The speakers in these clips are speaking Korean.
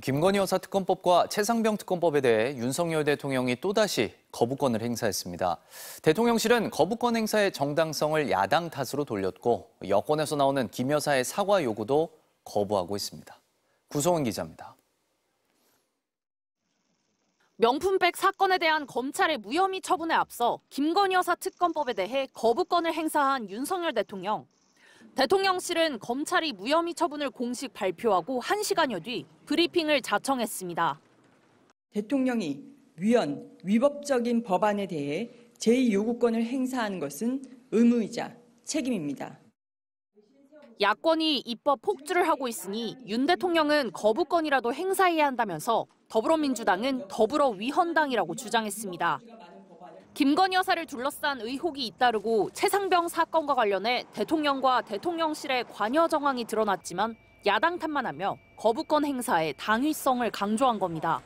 김건희 여사 특검법과 최상병 특검법에 대해 윤석열 대통령이 또다시 거부권을 행사했습니다. 대통령실은 거부권 행사의 정당성을 야당 탓으로 돌렸고 여권에서 나오는 김 여사의 사과 요구도 거부하고 있습니다. 구성은 기자입니다. 명품백 사건에 대한 검찰의 무혐의 처분에 앞서 김건희 여사 특검법에 대해 거부권을 행사한 윤석열 대통령. 대통령실은 검찰이 무혐의 처분을 공식 발표하고 1시간여 뒤 브리핑을 자청했습니다. 대통령이 위헌, 위법적인 법안에 대해 제2요구권을 행사하는 것은 의무이자 책임입니다. 야권이 입법 폭주를 하고 있으니 윤 대통령은 거부권이라도 행사해야 한다면서 더불어민주당은 더불어 위헌당이라고 주장했습니다. 김건희 여사를 둘러싼 의혹이 잇따르고 최상병 사건과 관련해 대통령과 대통령실의 관여 정황이 드러났지만 야당 탓만하며 거부권 행사의 당위성을 강조한 겁니다.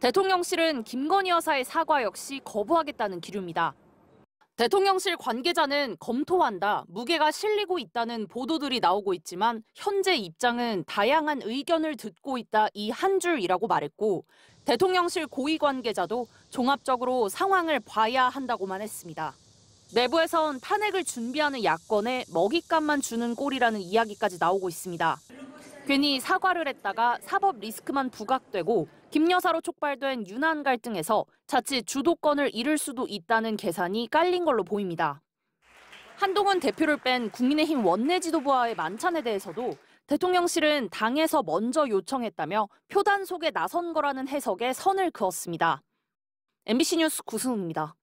대통령실은 김건희 여사의 사과 역시 거부하겠다는 기류입니다. 대통령실 관계자는 검토한다, 무게가 실리고 있다는 보도들이 나오고 있지만 현재 입장은 다양한 의견을 듣고 있다 이 한 줄이라고 말했고 대통령실 고위 관계자도 종합적으로 상황을 봐야 한다고만 했습니다. 내부에선 탄핵을 준비하는 야권에 먹잇감만 주는 꼴이라는 이야기까지 나오고 있습니다. 괜히 사과를 했다가 사법 리스크만 부각되고 김 여사로 촉발된 유난 갈등에서 자칫 주도권을 잃을 수도 있다는 계산이 깔린 걸로 보입니다. 한동훈 대표를 뺀 국민의힘 원내 지도부와의 만찬에 대해서도 대통령실은 당에서 먼저 요청했다며 표단 속에 나선 거라는 해석에 선을 그었습니다. MBC 뉴스 구승우입니다.